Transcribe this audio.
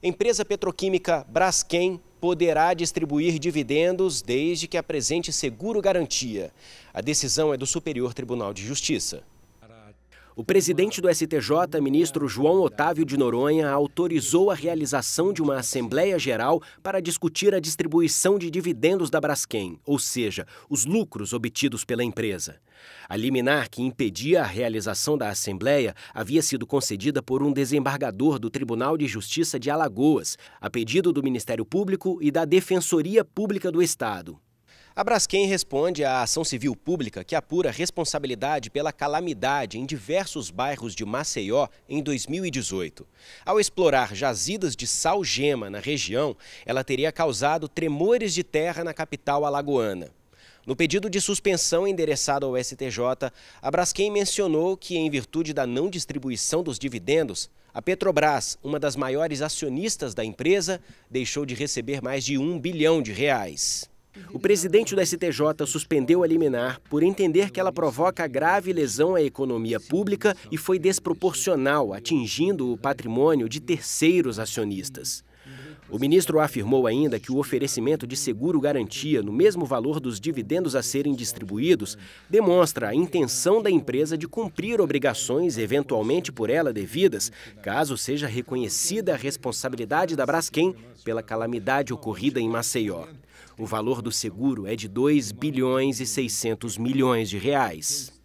Empresa petroquímica Braskem poderá distribuir dividendos desde que apresente seguro garantia. A decisão é do Superior Tribunal de Justiça. O presidente do STJ, ministro João Otávio de Noronha, autorizou a realização de uma Assembleia Geral para discutir a distribuição de dividendos da Braskem, ou seja, os lucros obtidos pela empresa. A liminar que impedia a realização da Assembleia havia sido concedida por um desembargador do Tribunal de Justiça de Alagoas, a pedido do Ministério Público e da Defensoria Pública do Estado. A Braskem responde à ação civil pública que apura responsabilidade pela calamidade em diversos bairros de Maceió em 2018. Ao explorar jazidas de sal gema na região, ela teria causado tremores de terra na capital alagoana. No pedido de suspensão endereçado ao STJ, a Braskem mencionou que, em virtude da não distribuição dos dividendos, a Petrobras, uma das maiores acionistas da empresa, deixou de receber mais de um bilhão de reais. O presidente do STJ suspendeu a liminar por entender que ela provoca grave lesão à economia pública e foi desproporcional, atingindo o patrimônio de terceiros acionistas. O ministro afirmou ainda que o oferecimento de seguro-garantia no mesmo valor dos dividendos a serem distribuídos demonstra a intenção da empresa de cumprir obrigações eventualmente por ela devidas, caso seja reconhecida a responsabilidade da Braskem pela calamidade ocorrida em Maceió. O valor do seguro é de 2 bilhões e 600 milhões de reais.